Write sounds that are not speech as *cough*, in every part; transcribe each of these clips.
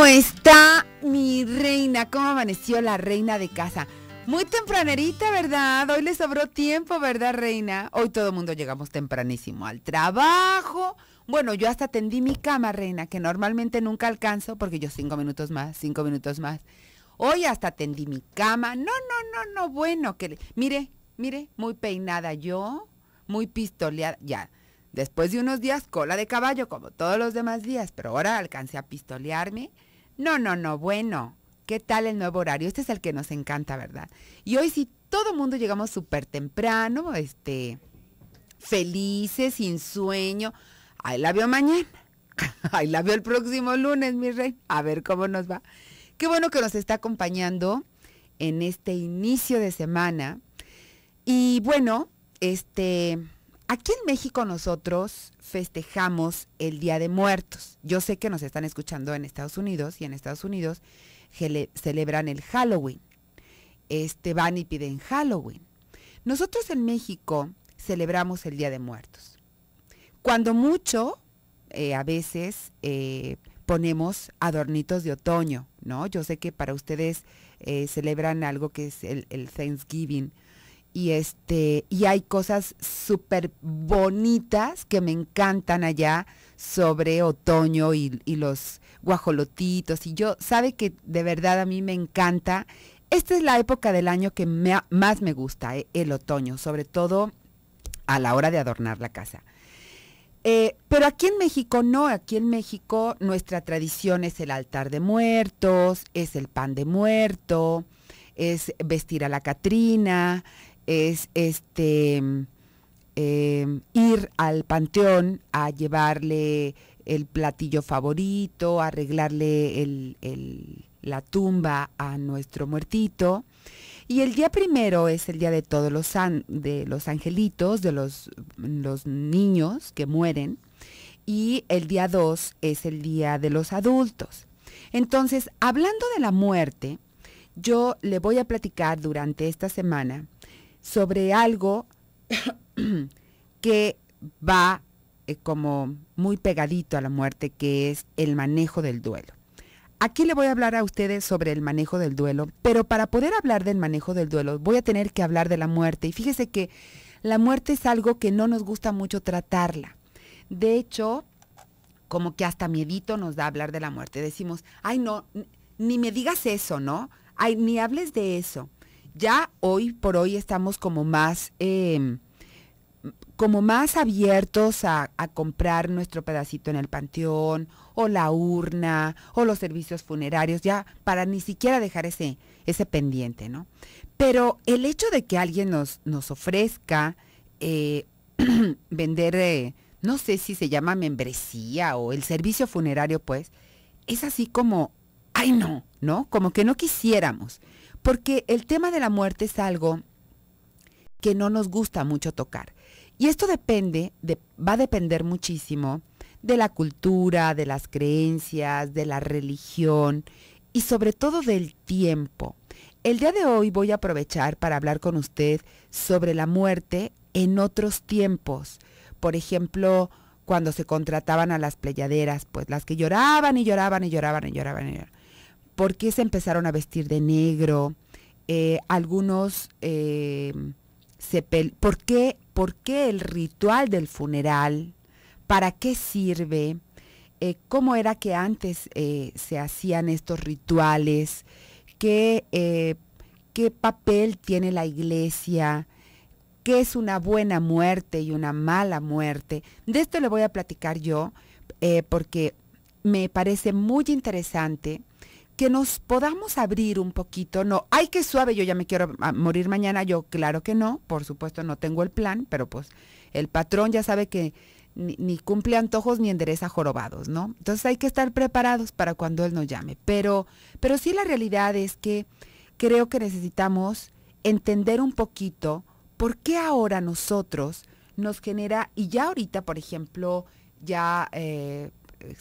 ¿Cómo está mi reina? ¿Cómo amaneció la reina de casa? Muy tempranerita, ¿verdad? Hoy le sobró tiempo, ¿verdad, reina? Hoy todo el mundo llegamos tempranísimo al trabajo. Bueno, yo hasta tendí mi cama, reina, que normalmente nunca alcanzo porque yo cinco minutos más, cinco minutos más. Hoy hasta tendí mi cama. No, no, no, no, bueno, que... Mire, mire, muy peinada yo, muy pistoleada, ya. Después de unos días, cola de caballo, como todos los demás días, pero ahora alcancé a pistolearme. No, no, no, bueno, ¿qué tal el nuevo horario? Este es el que nos encanta, ¿verdad? Y hoy sí, todo mundo llegamos súper temprano, este, felices, sin sueño. Ahí la veo mañana, *laughs* ahí la veo el próximo lunes, mi rey, a ver cómo nos va. Qué bueno que nos está acompañando en este inicio de semana. Y bueno, este Aquí en México nosotros festejamos el Día de Muertos. Yo sé que nos están escuchando en Estados Unidos y en Estados Unidos celebran el Halloween. Este van y piden Halloween. Nosotros en México celebramos el Día de Muertos. Cuando mucho, eh, a veces eh, ponemos adornitos de otoño, ¿no? Yo sé que para ustedes eh, celebran algo que es el, el Thanksgiving y este y hay cosas súper bonitas que me encantan allá sobre otoño y, los guajolotitos y yo sabe que de verdad a mí me encanta esta es la época del año que más me gusta eh, el otoño sobre todo a la hora de adornar la casa eh, pero aquí en México no, aquí en México nuestra tradición es el altar de muertos, es el pan de muerto, es vestir a la Catrina, es este em, ir al panteón a llevarle el platillo favorito, arreglarle el, la tumba a nuestro muertito. Y el día primero es el día de todos los, de los angelitos, de los, los niños que mueren. Y el día dos es el día de los adultos. Entonces, hablando de la muerte, yo le voy a platicar durante esta semana sobre algo *clears throat* que va eh, como muy pegadito a la muerte, que es el manejo del duelo. Aquí le voy a hablar a ustedes sobre el manejo del duelo, pero para poder hablar del manejo del duelo voy a tener que hablar de la muerte. Y fíjese que la muerte es algo que no nos gusta mucho tratarla. De hecho, como que hasta miedito nos da hablar de la muerte. Decimos, ay no, ni me digas eso, ¿no? Ay, ni hables de eso ya hoy por hoy estamos como más... Em, como más abiertos a, comprar nuestro pedacito en el panteón o la urna o los servicios funerarios, ya para ni siquiera dejar ese, ese pendiente, ¿no? Pero el hecho de que alguien nos, nos ofrezca eh, *clears throat* vender, eh, no sé si se llama membresía o el servicio funerario, pues, es así como, ay no, ¿no? Como que no quisiéramos porque el tema de la muerte es algo que no nos gusta mucho tocar. Y esto depende, va a depender muchísimo de la cultura, de las creencias, de la religión y sobre todo del tiempo. El día de hoy voy a aprovechar para hablar con usted sobre la muerte en otros tiempos. Por ejemplo, cuando se contrataban a las pleyaderas, pues las que lloraban y lloraban y lloraban y lloraban y lloraban por qué se empezaron a vestir de negro, eh, algunos eh, se ¿por, qué, por qué el ritual del funeral, para qué sirve, eh, cómo era que antes se hacían estos rituales, qué papel tiene la iglesia, qué es una buena muerte y una mala muerte. De esto le voy a platicar yo porque me parece muy interesante que nos podamos abrir un poquito. No, hay que suave, yo ya me quiero morir mañana. Yo, claro que no, por supuesto no tengo el plan, pero pues el patrón ya sabe que ni, cumple antojos ni endereza jorobados, ¿no? Entonces hay que estar preparados para cuando él nos llame. Pero, pero sí la realidad es que creo que necesitamos entender un poquito por qué ahora nosotros nos genera, y ya ahorita, por ejemplo, ya eh,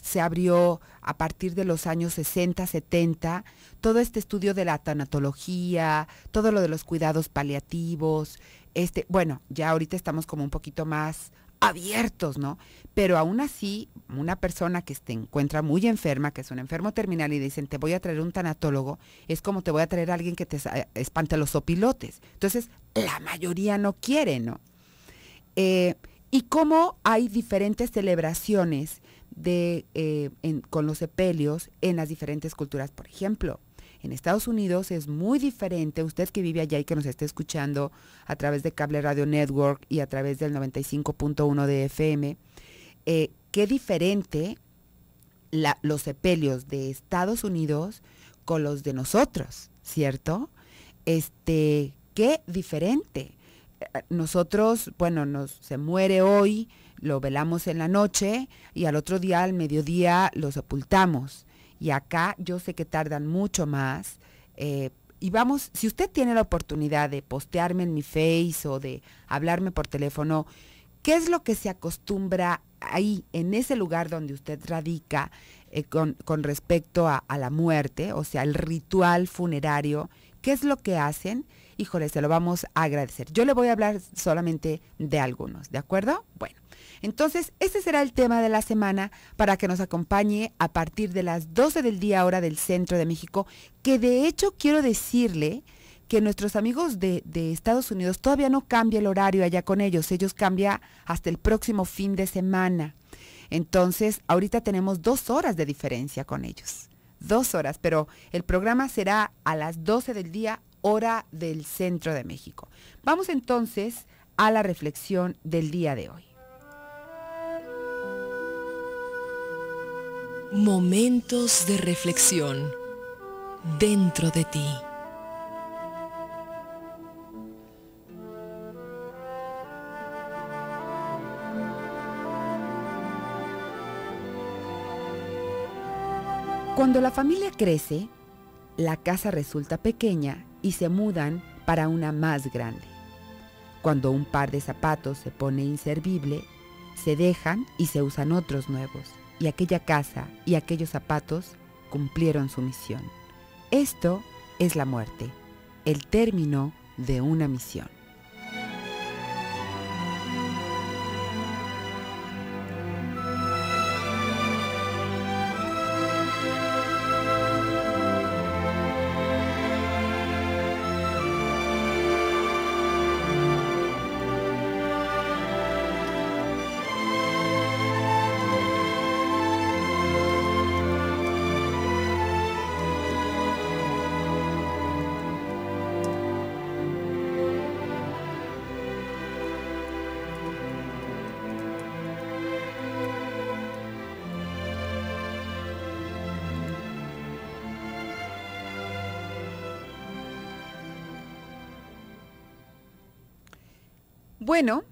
se abrió a partir de los años 60, 70, todo este estudio de la tanatología, todo lo de los cuidados paliativos, este, bueno, ya ahorita estamos como un poquito más abiertos, ¿no? Pero aún así, una persona que se encuentra muy enferma, que es un enfermo terminal y dicen, te voy a traer un tanatólogo, es como te voy a traer a alguien que te eh, espanta los opilotes. Entonces, la mayoría no quiere, ¿no? Eh, y cómo hay diferentes celebraciones de, eh, con los sepelios en las diferentes culturas. Por ejemplo, en Estados Unidos es muy diferente, usted que vive allá y que nos está escuchando a través de Cable Radio Network y a través del 95.1 de FM, eh, qué diferente los sepelios de Estados Unidos con los de nosotros, ¿cierto? Este, qué diferente. Eh, nosotros, bueno, nos, se muere hoy lo velamos en la noche y al otro día, al mediodía, lo sepultamos. Y acá yo sé que tardan mucho más. Eh, y vamos, si usted tiene la oportunidad de postearme en mi face o de hablarme por teléfono, ¿qué es lo que se acostumbra ahí, en ese lugar donde usted radica eh, con, con, respecto a, a la muerte, o sea, el ritual funerario? ¿Qué es lo que hacen? Híjole, se lo vamos a agradecer. Yo le voy a hablar solamente de algunos, ¿de acuerdo? Bueno, entonces ese será el tema de la semana para que nos acompañe a partir de las 12 del día hora del centro de México, que de hecho quiero decirle que nuestros amigos de, de, Estados Unidos todavía no cambia el horario allá con ellos, ellos cambia hasta el próximo fin de semana. Entonces, ahorita tenemos dos horas de diferencia con ellos dos horas, pero el programa será a las 12 del día, hora del centro de México. Vamos entonces a la reflexión del día de hoy. Momentos de reflexión dentro de ti. Cuando la familia crece, la casa resulta pequeña y se mudan para una más grande. Cuando un par de zapatos se pone inservible, se dejan y se usan otros nuevos. Y aquella casa y aquellos zapatos cumplieron su misión. Esto es la muerte, el término de una misión. Bueno,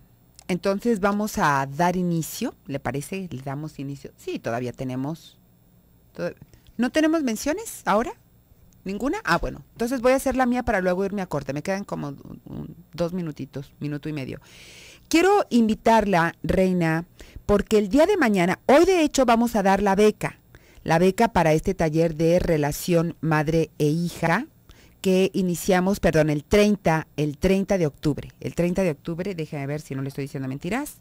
entonces vamos a dar inicio, ¿le parece? ¿Le damos inicio? Sí, todavía tenemos... ¿No tenemos menciones ahora? ¿Ninguna? Ah, bueno. Entonces voy a hacer la mía para luego irme a corte. Me quedan como dos minutitos, minuto y medio. Quiero invitarla, Reina, porque el día de mañana, hoy de hecho vamos a dar la beca, la beca para este taller de relación madre e hija, que iniciamos, perdón, el 30, el 30 de octubre. El 30 de octubre, déjame ver si no le estoy diciendo mentiras.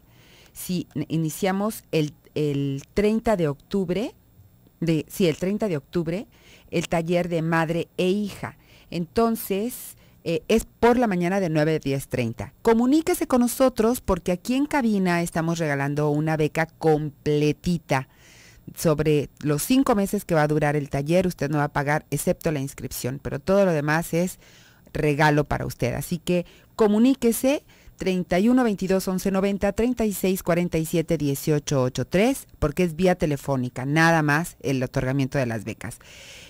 Si iniciamos el, 30 de octubre, de, sí, el 30 de octubre, el taller de madre e hija. Entonces, eh, es por la mañana de 9 a 10.30. Comuníquese con nosotros porque aquí en cabina estamos regalando una beca completita sobre los cinco meses que va a durar el taller, usted no va a pagar excepto la inscripción, pero todo lo demás es regalo para usted. Así que comuníquese 31 22 11 90 36 47 porque es vía telefónica, nada más el otorgamiento de las becas.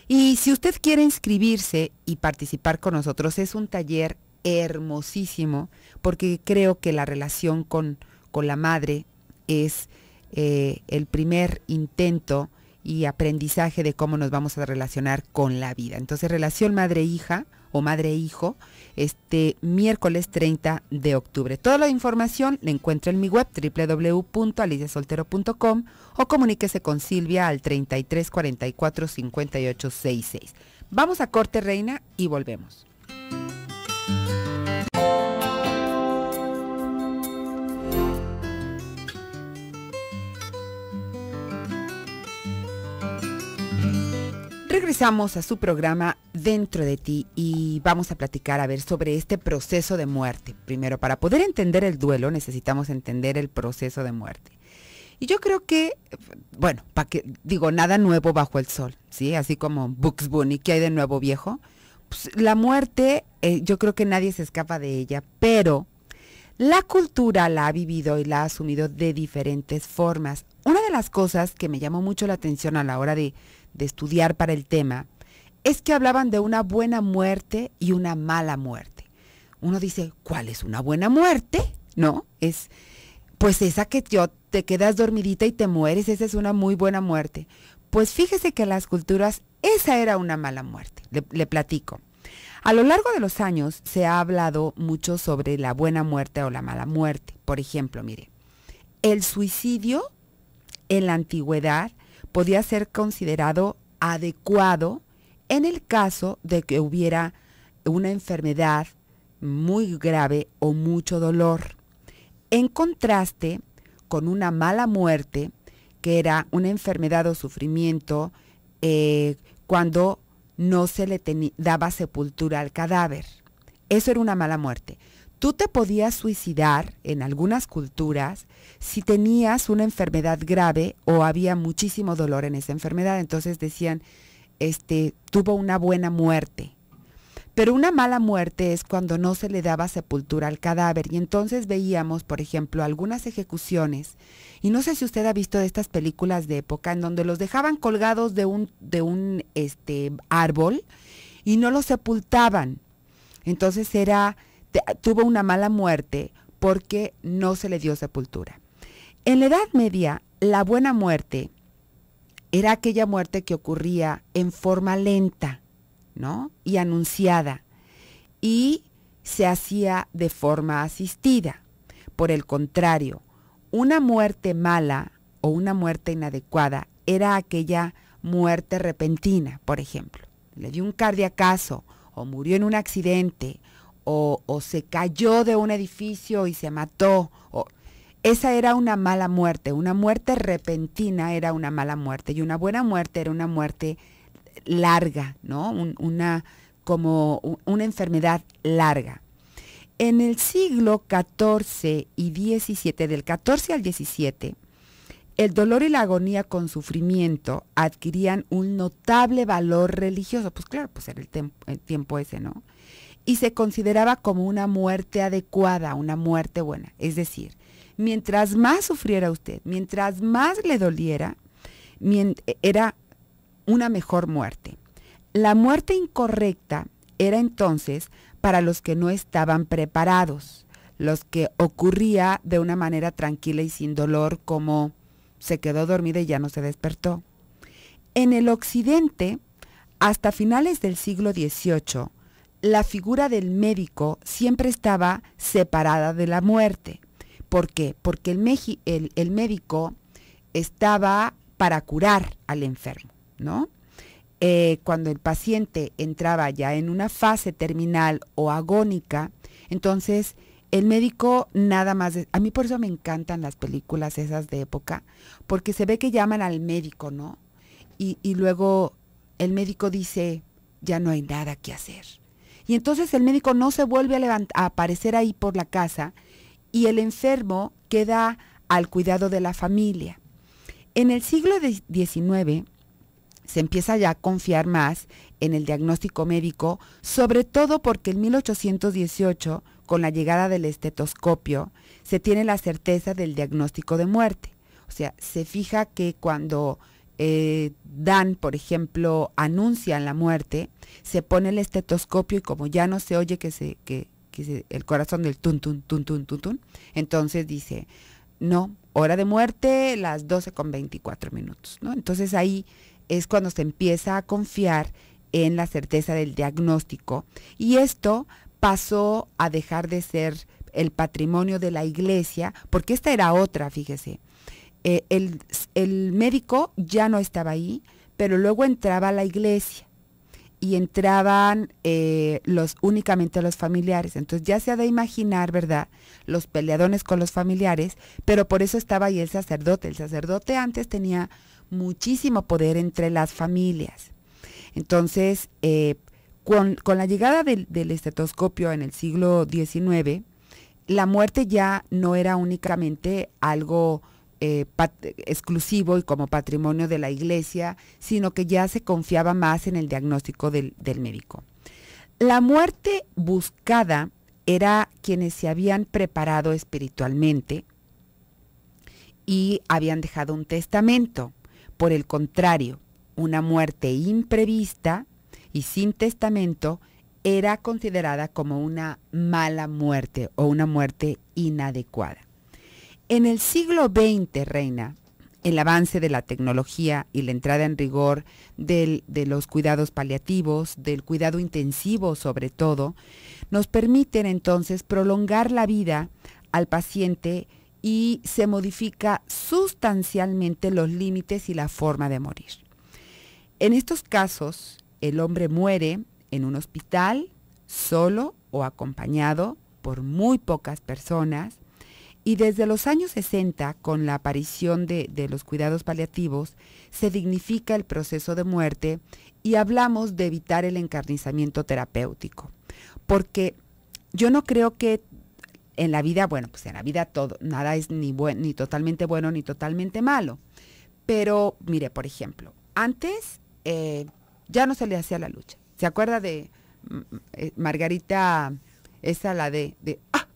Y si usted quiere inscribirse y participar con nosotros, es un taller hermosísimo porque creo que la relación con, con la madre es eh, el primer intento y aprendizaje de cómo nos vamos a relacionar con la vida. Entonces, relación madre-hija o madre-hijo, este miércoles 30 de octubre. Toda la información la encuentra en mi web www.aliciasoltero.com o comuníquese con Silvia al 33 44 58 66. Vamos a corte, reina, y volvemos. regresamos a su programa Dentro de ti y vamos a platicar a ver sobre este proceso de muerte. Primero, para poder entender el duelo necesitamos entender el proceso de muerte. Y yo creo que, bueno, para que digo, nada nuevo bajo el sol, ¿sí? Así como Bugs Bunny, ¿qué hay de nuevo viejo? Pues, la muerte, eh, yo creo que nadie se escapa de ella, pero la cultura la ha vivido y la ha asumido de diferentes formas. Una de las cosas que me llamó mucho la atención a la hora de de estudiar para el tema, es que hablaban de una buena muerte y una mala muerte. Uno dice, ¿cuál es una buena muerte? No, es pues esa que yo te quedas dormidita y te mueres, esa es una muy buena muerte. Pues fíjese que en las culturas esa era una mala muerte, le platico. A lo largo de los años se ha hablado mucho sobre la buena muerte o la mala muerte. Por ejemplo, mire, el suicidio en la antigüedad podía ser considerado adecuado en el caso de que hubiera una enfermedad muy grave o mucho dolor. En contraste con una mala muerte, que era una enfermedad o sufrimiento, eh, cuando no se le daba sepultura al cadáver. Eso era una mala muerte. Tú te podías suicidar en algunas culturas si tenías una enfermedad grave o había muchísimo dolor en esa enfermedad. Entonces decían, este, tuvo una buena muerte. Pero una mala muerte es cuando no se le daba sepultura al cadáver. Y entonces veíamos, por ejemplo, algunas ejecuciones. Y no sé si usted ha visto de estas películas de época en donde los dejaban colgados de un, de un este, árbol y no los sepultaban. Entonces era tuvo una mala muerte porque no se le dio sepultura. En la Edad Media, la buena muerte era aquella muerte que ocurría en forma lenta, ¿no? Y anunciada. Y se hacía de forma asistida. Por el contrario, una muerte mala o una muerte inadecuada era aquella muerte repentina, por ejemplo. Le dio un cardiacaso o murió en un accidente o, se cayó de un edificio y se mató. O, esa era una mala muerte, una muerte repentina era una mala muerte y una buena muerte era una muerte larga, ¿no? una, como una enfermedad larga. En el siglo XIV y XVII, del XIV al XVII, el dolor y la agonía con sufrimiento adquirían un notable valor religioso. Pues claro, pues era el, el tiempo ese, ¿no? y se consideraba como una muerte adecuada, una muerte buena. Es decir, mientras más sufriera usted, mientras más le doliera, era una mejor muerte. La muerte incorrecta era entonces para los que no estaban preparados, los que ocurría de una manera tranquila y sin dolor como se quedó dormida y ya no se despertó. En el occidente, hasta finales del siglo XVIII, la figura del médico siempre estaba separada de la muerte. ¿Por qué? Porque el, médico estaba para curar al enfermo, ¿no? Eh, cuando el paciente entraba ya en una fase terminal o agónica, entonces el médico nada más, a mí por eso me encantan las películas esas de época, porque se ve que llaman al médico, ¿no? Y, y luego el médico dice, ya no hay nada que hacer. Y entonces el médico no se vuelve a, aparecer ahí por la casa y el enfermo queda al cuidado de la familia. En el siglo XIX se empieza ya a confiar más en el diagnóstico médico, sobre todo porque en 1818, con la llegada del estetoscopio, se tiene la certeza del diagnóstico de muerte. O sea, se fija que cuando eh, dan, por ejemplo, anuncian la muerte, se pone el estetoscopio y como ya no se oye que se, que, el corazón del tun, tun, tun, tun, tun, entonces dice, no, hora de muerte, las 12 con 24 minutos, Entonces ahí es cuando se empieza a confiar en la certeza del diagnóstico y esto pasó a dejar de ser el patrimonio de la iglesia, porque esta era otra, fíjese. Eh, el, médico ya no estaba ahí, pero luego entraba a la iglesia y entraban eh, los únicamente los familiares. Entonces ya se ha de imaginar, ¿verdad? Los peleadones con los familiares, pero por eso estaba ahí el sacerdote. El sacerdote antes tenía muchísimo poder entre las familias. Entonces, eh, con, la llegada del, del estetoscopio en el siglo XIX, la muerte ya no era únicamente algo eh, exclusivo y como patrimonio de la iglesia, sino que ya se confiaba más en el diagnóstico del médico. La muerte buscada era quienes se habían preparado espiritualmente y habían dejado un testamento. Por el contrario, una muerte imprevista y sin testamento era considerada como una mala muerte o una muerte inadecuada. En el siglo XX, Reina, el avance de la tecnología y la entrada en rigor de los cuidados paliativos, del cuidado intensivo sobre todo, nos permiten entonces prolongar la vida al paciente y se modifica sustancialmente los límites y la forma de morir. En estos casos, el hombre muere en un hospital, solo o acompañado por muy pocas personas, y desde los años 60, con la aparición de, los cuidados paliativos, se dignifica el proceso de muerte y hablamos de evitar el encarnizamiento terapéutico. Porque yo no creo que en la vida, bueno, pues en la vida todo, nada es ni, ni totalmente bueno ni totalmente malo. Pero mire, por ejemplo, antes eh, ya no se le hacía la lucha. ¿Se acuerda de mm, eh, Margarita, esa la de, de ¡ah!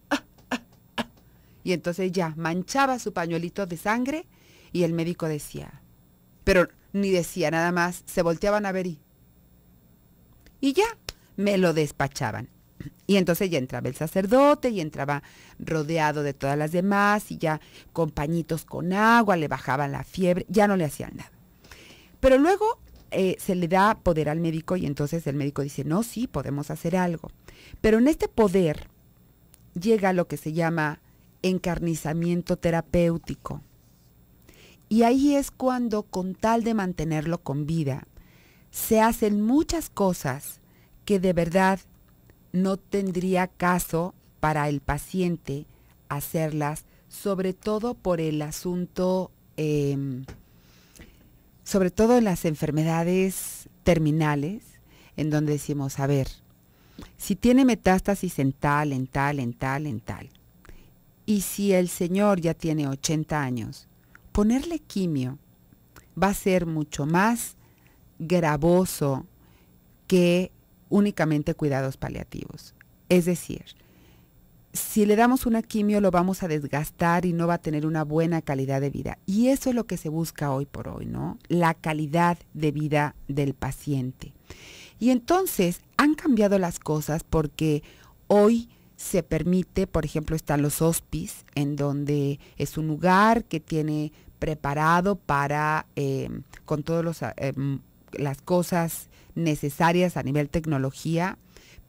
Y entonces ya manchaba su pañuelito de sangre y el médico decía, pero ni decía nada más, se volteaban a ver y... ya me lo despachaban. Y entonces ya entraba el sacerdote y entraba rodeado de todas las demás y ya con pañitos con agua, le bajaban la fiebre, ya no le hacían nada. Pero luego eh, se le da poder al médico y entonces el médico dice, no, sí, podemos hacer algo. Pero en este poder llega lo que se llama encarnizamiento terapéutico. Y ahí es cuando, con tal de mantenerlo con vida, se hacen muchas cosas que de verdad no tendría caso para el paciente hacerlas, sobre todo por el asunto, em, sobre todo en las enfermedades terminales, en donde decimos, a ver, si tiene metástasis en tal, en tal, en tal, en tal, y si el señor ya tiene 80 años, ponerle quimio va a ser mucho más gravoso que únicamente cuidados paliativos. Es decir, si le damos una quimio lo vamos a desgastar y no va a tener una buena calidad de vida. Y eso es lo que se busca hoy por hoy, ¿no? La calidad de vida del paciente. Y entonces han cambiado las cosas porque hoy se permite, por ejemplo, están los hospice, en donde es un lugar que tiene preparado para, em, con todas em, las cosas necesarias a nivel tecnología,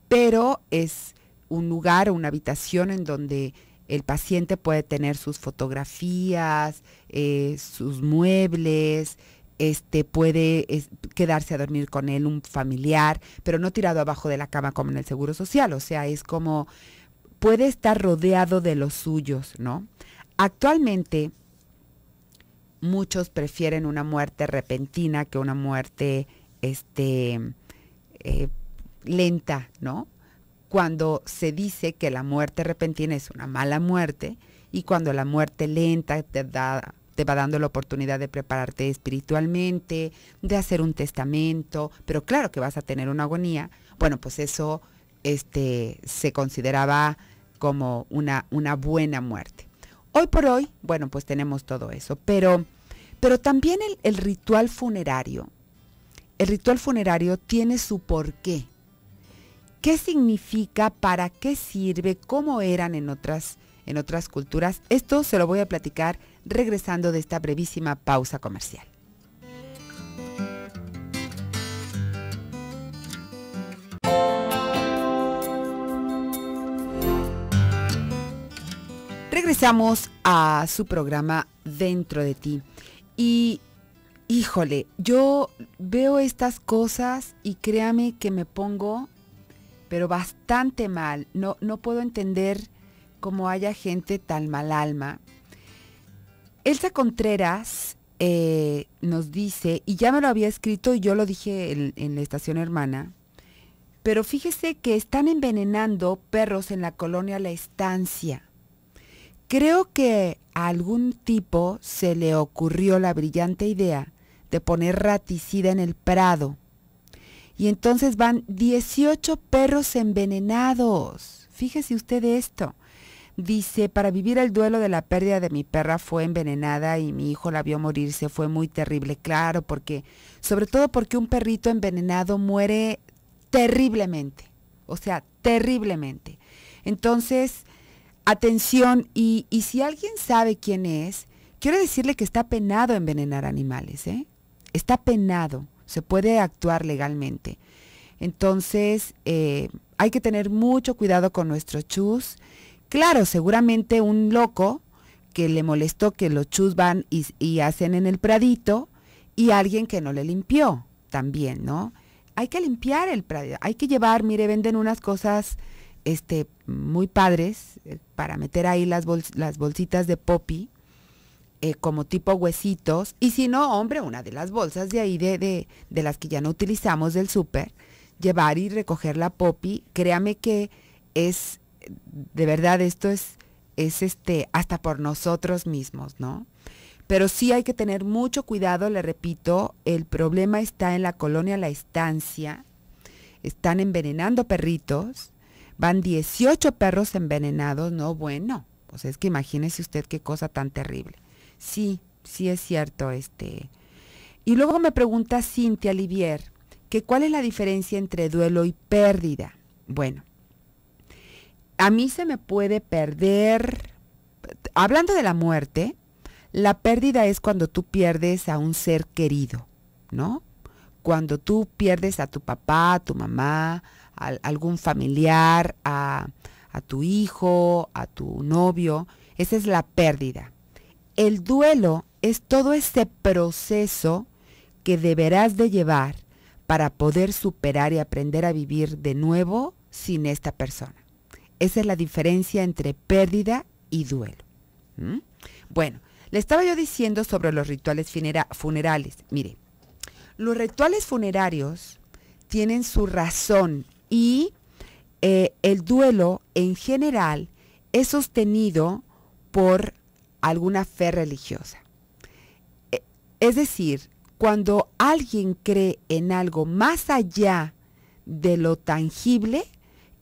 pero es un lugar, una habitación en donde el paciente puede tener sus fotografías, eh, sus muebles, este puede quedarse a dormir con él un familiar, pero no tirado abajo de la cama como en el Seguro Social, o sea, es como puede estar rodeado de los suyos, ¿no? Actualmente, muchos prefieren una muerte repentina que una muerte este, eh, lenta, ¿no? Cuando se dice que la muerte repentina es una mala muerte y cuando la muerte lenta te, te va dando la oportunidad de prepararte espiritualmente, de hacer un testamento, pero claro que vas a tener una agonía, bueno, pues eso este, se consideraba como una, una buena muerte. Hoy por hoy, bueno, pues tenemos todo eso, pero, pero también el, ritual funerario. El ritual funerario tiene su porqué. ¿Qué significa? ¿Para qué sirve? ¿Cómo eran en otras, en otras culturas? Esto se lo voy a platicar regresando de esta brevísima pausa comercial. regresamos a su programa Dentro de ti. Y híjole, yo veo estas cosas y créame que me pongo, pero bastante mal. No, no puedo entender cómo haya gente tan mal alma. Elsa Contreras eh, nos dice, y ya me lo había escrito y yo lo dije en, la estación hermana, pero fíjese que están envenenando perros en la colonia La Estancia. Creo que a algún tipo se le ocurrió la brillante idea de poner raticida en el prado. Y entonces van 18 perros envenenados. Fíjese usted esto. Dice, para vivir el duelo de la pérdida de mi perra fue envenenada y mi hijo la vio morirse, fue muy terrible, claro, porque, sobre todo porque un perrito envenenado muere terriblemente, o sea, terriblemente. Entonces, Atención, y, si alguien sabe quién es, quiero decirle que está penado envenenar animales, ¿eh? Está penado, se puede actuar legalmente. Entonces, eh, hay que tener mucho cuidado con nuestros chus. Claro, seguramente un loco que le molestó que los chus van y, y hacen en el pradito y alguien que no le limpió también, ¿no? Hay que limpiar el pradito, hay que llevar, mire, venden unas cosas este, muy padres eh, para meter ahí las, las bolsitas de poppy, eh, como tipo huesitos, y si no, hombre, una de las bolsas de ahí, de, de, las que ya no utilizamos del súper, llevar y recoger la poppy, créame que es, de verdad, esto es, es este, hasta por nosotros mismos, ¿no? Pero sí hay que tener mucho cuidado, le repito, el problema está en la colonia La Estancia, están envenenando perritos, Van 18 perros envenenados, no bueno. Pues es que imagínese usted qué cosa tan terrible. Sí, sí es cierto, este. Y luego me pregunta Cintia Olivier que cuál es la diferencia entre duelo y pérdida. Bueno, a mí se me puede perder, hablando de la muerte, la pérdida es cuando tú pierdes a un ser querido, ¿no? Cuando tú pierdes a tu papá, a tu mamá, algún familiar, a, tu hijo, a tu novio. Esa es la pérdida. El duelo es todo ese proceso que deberás de llevar para poder superar y aprender a vivir de nuevo sin esta persona. Esa es la diferencia entre pérdida y duelo. Bueno, le estaba yo diciendo sobre los rituales funerales. Mire, los rituales funerarios tienen su razón y eh, el duelo en general es sostenido por alguna fe religiosa. E, es decir, cuando alguien cree en algo más allá de lo tangible,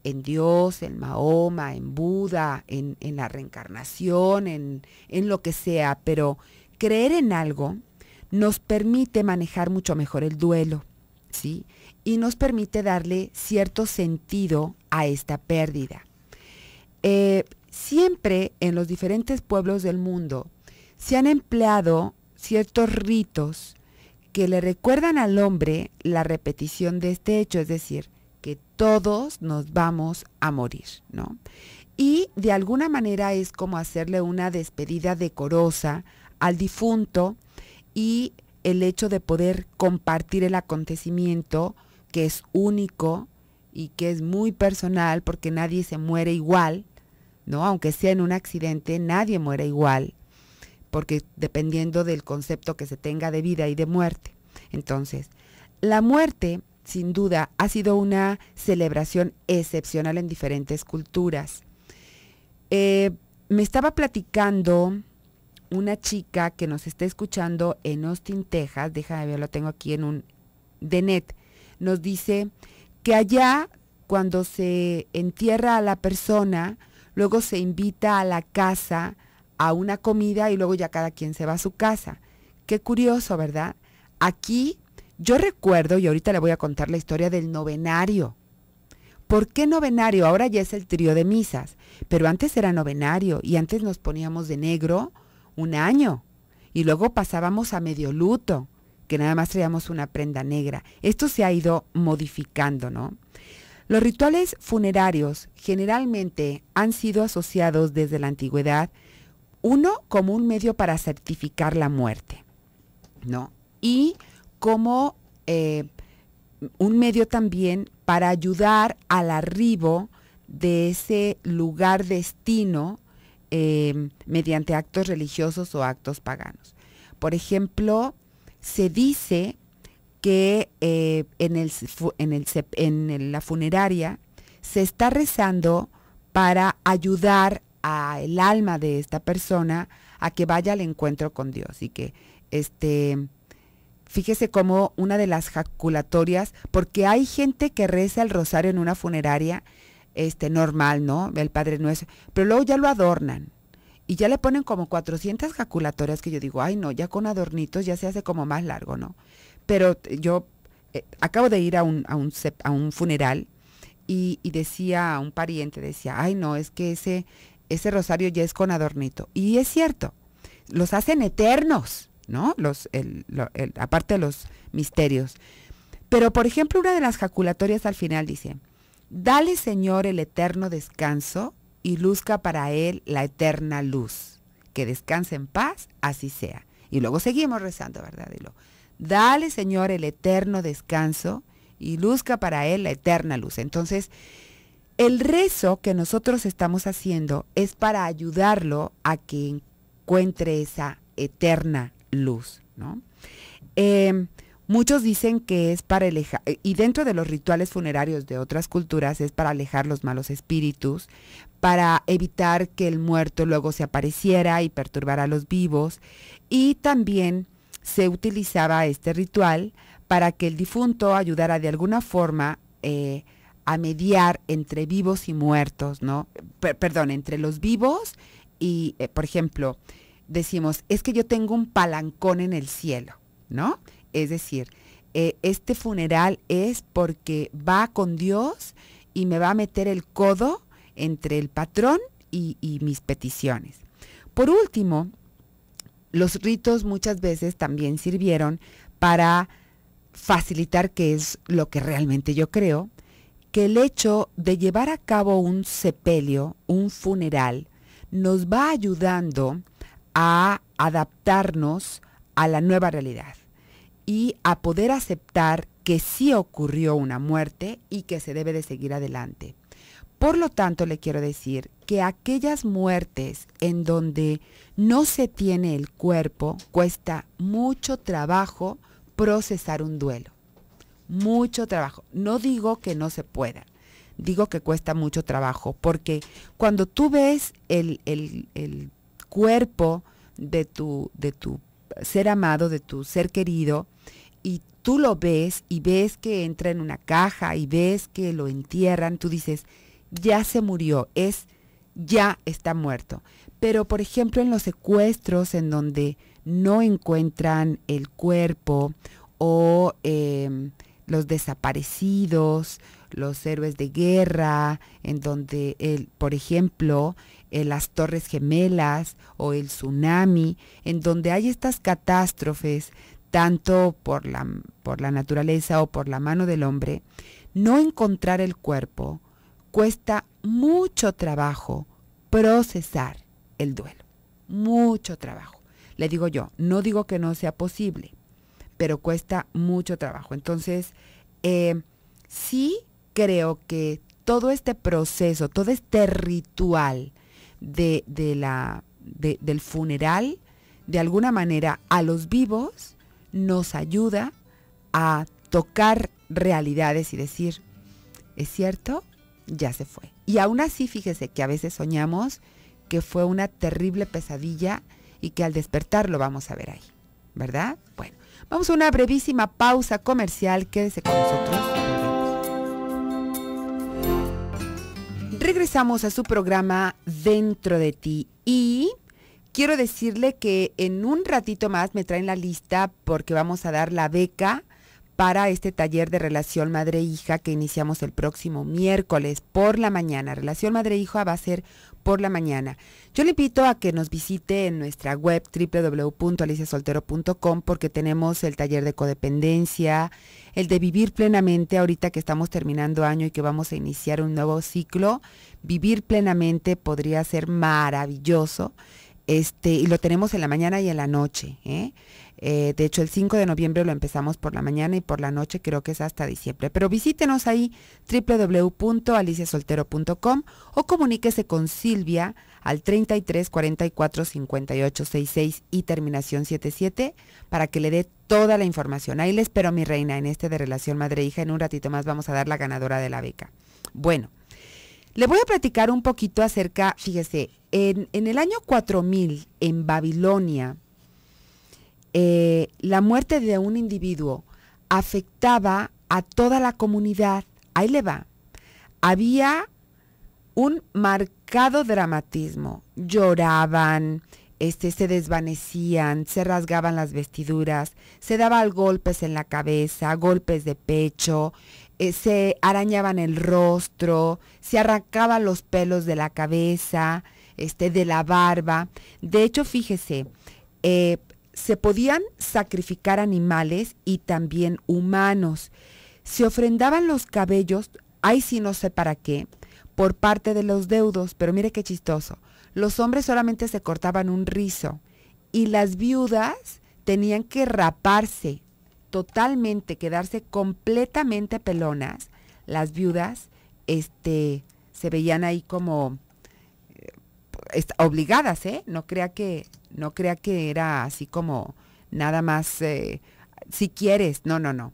en Dios, en Mahoma, en Buda, en, la reencarnación, en, en, lo que sea, pero creer en algo nos permite manejar mucho mejor el duelo, ¿sí? y nos permite darle cierto sentido a esta pérdida. Eh, siempre en los diferentes pueblos del mundo se han empleado ciertos ritos que le recuerdan al hombre la repetición de este hecho, es decir, que todos nos vamos a morir, ¿no? Y de alguna manera es como hacerle una despedida decorosa al difunto y el hecho de poder compartir el acontecimiento que es único y que es muy personal porque nadie se muere igual, ¿no? Aunque sea en un accidente, nadie muere igual, porque dependiendo del concepto que se tenga de vida y de muerte. Entonces, la muerte, sin duda, ha sido una celebración excepcional en diferentes culturas. Eh, me estaba platicando una chica que nos está escuchando en Austin, Texas, déjame ver, lo tengo aquí en un de Net nos dice que allá cuando se entierra a la persona, luego se invita a la casa a una comida y luego ya cada quien se va a su casa. Qué curioso, ¿verdad? Aquí yo recuerdo, y ahorita le voy a contar la historia del novenario. ¿Por qué novenario? Ahora ya es el trío de misas, pero antes era novenario y antes nos poníamos de negro un año y luego pasábamos a medio luto que nada más traíamos una prenda negra. Esto se ha ido modificando, ¿no? Los rituales funerarios generalmente han sido asociados desde la antigüedad, uno como un medio para certificar la muerte, ¿no? Y como eh, un medio también para ayudar al arribo de ese lugar destino eh, mediante actos religiosos o actos paganos. Por ejemplo, se dice que eh, en, el, la funeraria se está rezando para ayudar al alma de esta persona a que vaya al encuentro con Dios y que este fíjese como una de las jaculatorias porque hay gente que reza el rosario en una funeraria este normal, ¿no? El Padre Nuestro, pero luego ya lo adornan y ya le ponen como 400 jaculatorias que yo digo, ay no, ya con adornitos ya se hace como más largo, ¿no? Pero eh, yo eh, acabo de ir a un, a un, funeral y, decía decía un pariente, decía, ay no, es que ese, ese rosario ya es con adornito. Y es cierto, los hacen eternos, ¿no? Los, aparte de los misterios. Pero, por ejemplo, una de las jaculatorias al final dice, dale Señor el eterno descanso y luzca para él la eterna luz. Que descanse en paz, así sea. Y luego seguimos rezando, ¿verdad? Dale, Señor, el eterno descanso y luzca para él la eterna luz. Entonces, el rezo que nosotros estamos haciendo es para ayudarlo a que encuentre esa eterna luz, ¿no? Em, muchos dicen que es para alejar, y dentro de los rituales funerarios de otras culturas es para alejar los malos espíritus, para evitar que el muerto luego se apareciera y perturbara a los vivos. Y también se utilizaba este ritual para que el difunto ayudara de alguna forma eh, a mediar entre vivos y muertos, ¿no? perdón, entre los vivos y, eh, por ejemplo, decimos, es que yo tengo un palancón en el cielo, ¿no? Es decir, eh, este funeral es porque va con Dios y me va a meter el codo entre el patrón y, mis peticiones. Por último, los ritos muchas veces también sirvieron para facilitar, que es lo que realmente yo creo, que el hecho de llevar a cabo un sepelio, un funeral, nos va ayudando a adaptarnos a la nueva realidad y a poder aceptar que sí ocurrió una muerte y que se debe de seguir adelante. Por lo tanto, le quiero decir que aquellas muertes en donde no se tiene el cuerpo, cuesta mucho trabajo procesar un duelo. Mucho trabajo. No digo que no se pueda, digo que cuesta mucho trabajo, porque cuando tú ves el, el cuerpo de tu, de tu ser amado, de tu ser querido, y tú lo ves y ves que entra en una caja y ves que lo entierran, tú dices, ya se murió, es ya está muerto. Pero, por ejemplo, en los secuestros en donde no encuentran el cuerpo o em, los desaparecidos, los héroes de guerra, en donde, el, por ejemplo, eh, las Torres Gemelas o el tsunami, en donde hay estas catástrofes, tanto por la, por la naturaleza o por la mano del hombre, no encontrar el cuerpo, cuesta mucho trabajo procesar el duelo. Mucho trabajo. Le digo yo, no digo que no sea posible, pero cuesta mucho trabajo. Entonces, eh, sí creo que todo este proceso, todo este ritual de, la, del funeral, de alguna manera a los vivos nos ayuda a tocar realidades y decir, ¿es cierto? ya se fue. Y aún así, fíjese que a veces soñamos que fue una terrible pesadilla y que al despertar lo vamos a ver ahí, ¿verdad? Bueno, vamos a una brevísima pausa comercial, quédese con nosotros. Regresamos a su programa Dentro de ti y quiero decirle que en un ratito más me traen la lista porque vamos a dar la beca para este taller de relación madre-hija que iniciamos el próximo miércoles por la mañana. Relación madre-hija va a ser por la mañana. Yo le invito a que nos visite en nuestra web www.aliciasoltero.com porque tenemos el taller de codependencia, el de vivir plenamente ahorita que estamos terminando año y que vamos a iniciar un nuevo ciclo. Vivir plenamente podría ser maravilloso. Este, y lo tenemos en la mañana y en la noche. ¿eh? Eh, de hecho, el 5 de noviembre lo empezamos por la mañana y por la noche creo que es hasta diciembre. Pero visítenos ahí www.aliciasoltero.com o comuníquese con Silvia al 33 44 58 66 y terminación 77 para que le dé toda la información. Ahí le espero, mi reina, en este de Relación Madre-Hija. En un ratito más vamos a dar la ganadora de la beca. Bueno, le voy a platicar un poquito acerca, fíjese, en el año 4000 en Babilonia, eh, la muerte de un individuo afectaba a toda la comunidad. Ahí le va. Había un marcado dramatismo. Lloraban, este, se desvanecían, se rasgaban las vestiduras, se daban golpes en la cabeza, golpes de pecho, eh, se arañaban el rostro, se arrancaban los pelos de la cabeza, este, de la barba. De hecho, fíjese, eh, se podían sacrificar animales y también humanos. Se ofrendaban los cabellos, ahí sí no sé para qué, por parte de los deudos, pero mire qué chistoso. Los hombres solamente se cortaban un rizo y las viudas tenían que raparse totalmente, quedarse completamente pelonas. Las viudas este, se veían ahí como eh, pues, obligadas, ¿eh? No crea que no crea que era así como nada más eh, si quieres, no, no, no.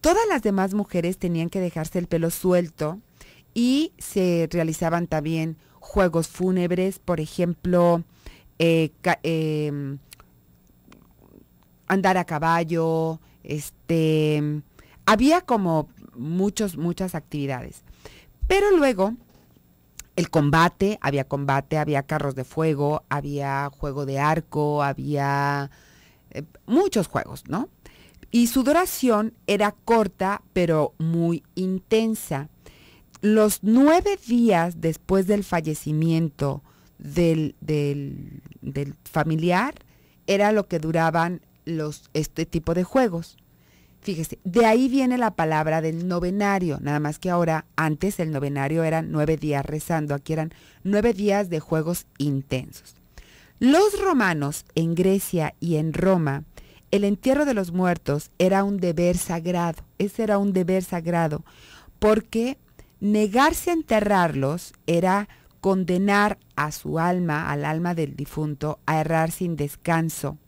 Todas las demás mujeres tenían que dejarse el pelo suelto y se realizaban también juegos fúnebres, por ejemplo, eh, em, andar a caballo, este, había como muchos, muchas actividades. Pero luego el combate, había combate, había carros de fuego, había juego de arco, había eh, muchos juegos, ¿no? Y su duración era corta pero muy intensa. Los nueve días después del fallecimiento del, del familiar era lo que duraban los, este tipo de juegos. Fíjese, de ahí viene la palabra del novenario, nada más que ahora, antes el novenario eran nueve días rezando, aquí eran nueve días de juegos intensos. Los romanos en Grecia y en Roma, el entierro de los muertos era un deber sagrado, ese era un deber sagrado, porque negarse a enterrarlos era condenar a su alma, al alma del difunto, a errar sin descanso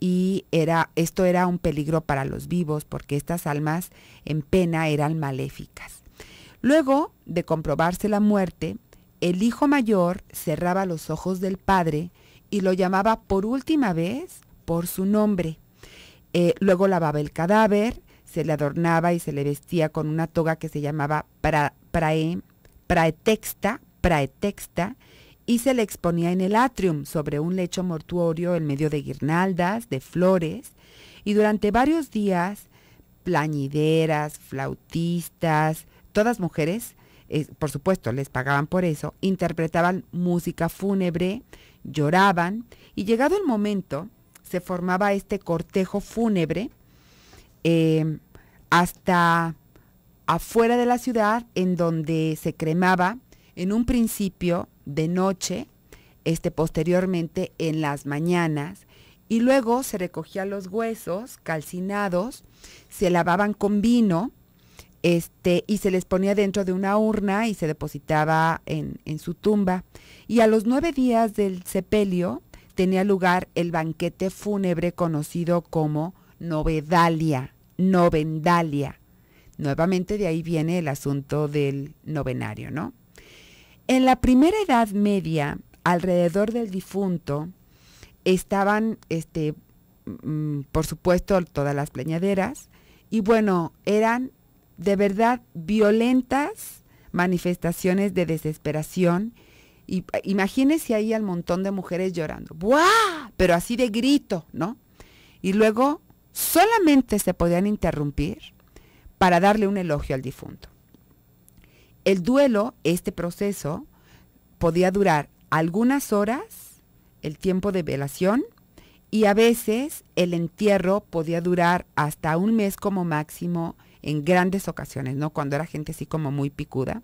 y era, esto era un peligro para los vivos porque estas almas en pena eran maléficas. Luego de comprobarse la muerte, el hijo mayor cerraba los ojos del padre y lo llamaba por última vez por su nombre. Eh, luego lavaba el cadáver, se le adornaba y se le vestía con una toga que se llamaba praetexta, praetexta, y se le exponía en el atrium sobre un lecho mortuorio en medio de guirnaldas, de flores, y durante varios días plañideras, flautistas, todas mujeres, eh, por supuesto les pagaban por eso, interpretaban música fúnebre, lloraban y llegado el momento se formaba este cortejo fúnebre eh, hasta afuera de la ciudad en donde se cremaba en un principio de noche, este, posteriormente en las mañanas, y luego se recogían los huesos calcinados, se lavaban con vino, este, y se les ponía dentro de una urna y se depositaba en, en su tumba. Y a los nueve días del sepelio tenía lugar el banquete fúnebre conocido como novedalia, novendalia. Nuevamente de ahí viene el asunto del novenario, ¿no? En la primera Edad Media, alrededor del difunto, estaban, este, mm, por supuesto, todas las pleñaderas, y bueno, eran de verdad violentas manifestaciones de desesperación. Y, imagínense ahí al montón de mujeres llorando, ¡buah! Pero así de grito, ¿no? Y luego solamente se podían interrumpir para darle un elogio al difunto. El duelo, este proceso, podía durar algunas horas, el tiempo de velación, y a veces el entierro podía durar hasta un mes como máximo en grandes ocasiones, ¿no? Cuando era gente así como muy picuda.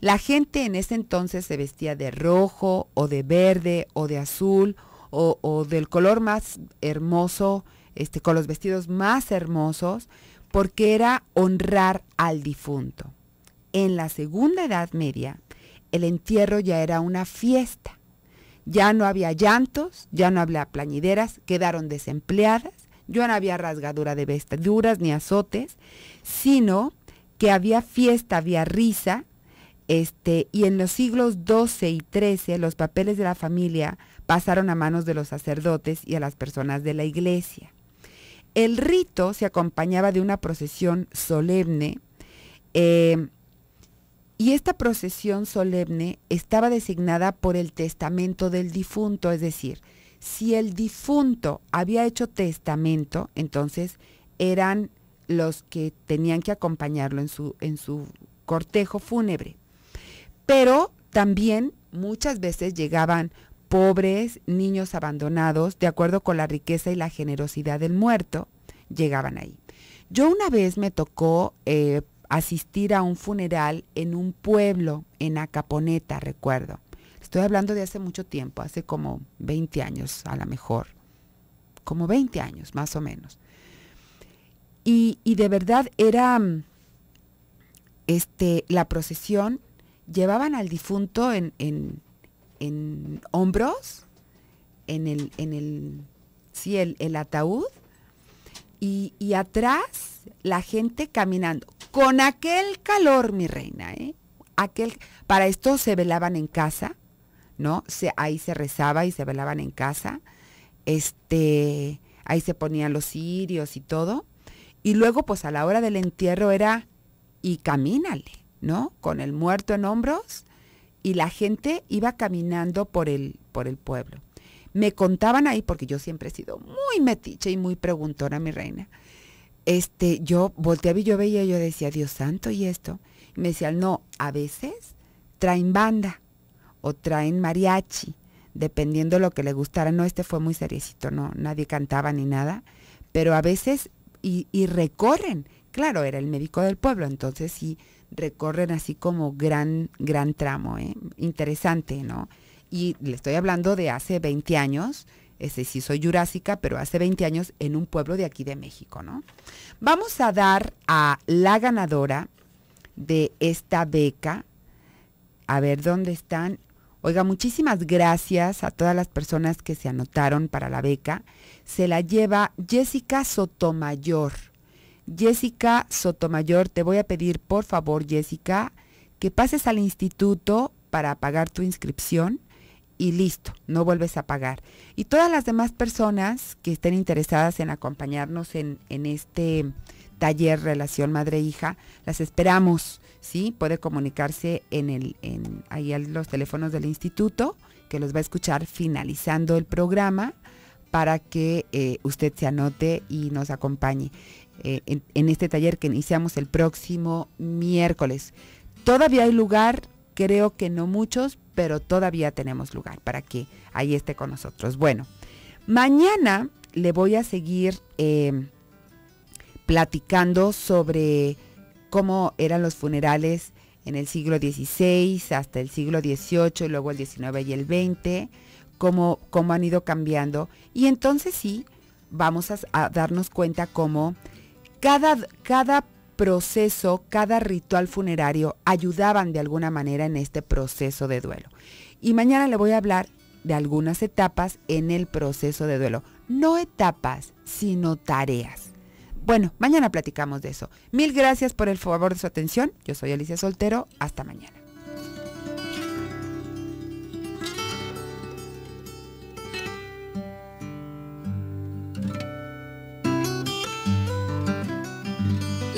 La gente en ese entonces se vestía de rojo o de verde o de azul o, del color más hermoso, este, con los vestidos más hermosos, porque era honrar al difunto en la segunda Edad Media, el entierro ya era una fiesta. Ya no había llantos, ya no había plañideras, quedaron desempleadas, ya no había rasgadura de vestiduras ni azotes, sino que había fiesta, había risa, este, y en los siglos XII y XIII los papeles de la familia pasaron a manos de los sacerdotes y a las personas de la iglesia. El rito se acompañaba de una procesión solemne, eh, y esta procesión solemne estaba designada por el testamento del difunto, es decir, si el difunto había hecho testamento, entonces eran los que tenían que acompañarlo en su, en su cortejo fúnebre. Pero también muchas veces llegaban pobres, niños abandonados, de acuerdo con la riqueza y la generosidad del muerto, llegaban ahí. Yo una vez me tocó eh, asistir a un funeral en un pueblo en Acaponeta, recuerdo. Estoy hablando de hace mucho tiempo, hace como 20 años a lo mejor, como 20 años más o menos. Y, de verdad era este, la procesión, llevaban al difunto en, en, hombros, en el, en el, sí, el ataúd, y, atrás la gente caminando. Con aquel calor, mi reina, ¿eh? Aquel, para esto se velaban en casa, ¿no? ahí se rezaba y se velaban en casa. Este, ahí se ponían los cirios y todo. Y luego, pues a la hora del entierro era, y camínale, ¿no? Con el muerto en hombros y la gente iba caminando por el, por el pueblo me contaban ahí, porque yo siempre he sido muy metiche y muy preguntona, mi reina. Este, yo volteaba y yo veía, yo decía, Dios santo, y esto. Y me decían, no, a veces traen banda o traen mariachi, dependiendo lo que le gustara. No, este fue muy seriecito, no, nadie cantaba ni nada, pero a veces, y, recorren. Claro, era el médico del pueblo, entonces sí, recorren así como gran, gran tramo, ¿eh? interesante, ¿no? y le estoy hablando de hace 20 años, ese sí soy jurásica, pero hace 20 años en un pueblo de aquí de México, ¿no? Vamos a dar a la ganadora de esta beca. A ver dónde están. Oiga, muchísimas gracias a todas las personas que se anotaron para la beca. Se la lleva Jessica Sotomayor. Jessica Sotomayor, te voy a pedir por favor, Jessica, que pases al instituto para pagar tu inscripción y listo, no vuelves a pagar. Y todas las demás personas que estén interesadas en acompañarnos en, en este taller Relación Madre-Hija, las esperamos, ¿sí? Puede comunicarse en el, en, ahí a los teléfonos del instituto, que los va a escuchar finalizando el programa para que eh, usted se anote y nos acompañe eh, en este taller que iniciamos el próximo miércoles. Todavía hay lugar, creo que no muchos, pero todavía tenemos lugar para que ahí esté con nosotros. Bueno, mañana le voy a seguir eh, platicando sobre cómo eran los funerales en el siglo XVI hasta el siglo XVIII, y luego el XIX y el XX, cómo, han ido cambiando. Y entonces sí, vamos a, darnos cuenta cómo cada, cada proceso, cada ritual funerario ayudaban de alguna manera en este proceso de duelo. Y mañana le voy a hablar de algunas etapas en el proceso de duelo. No etapas, sino tareas. Bueno, mañana platicamos de eso. Mil gracias por el favor de su atención. Yo soy Alicia Soltero. Hasta mañana.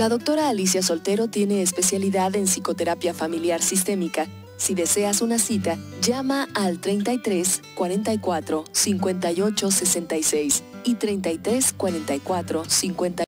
La doctora Alicia Soltero tiene especialidad en psicoterapia familiar sistémica. Si deseas una cita, llama al 33 44 58 66 y 33 44 50.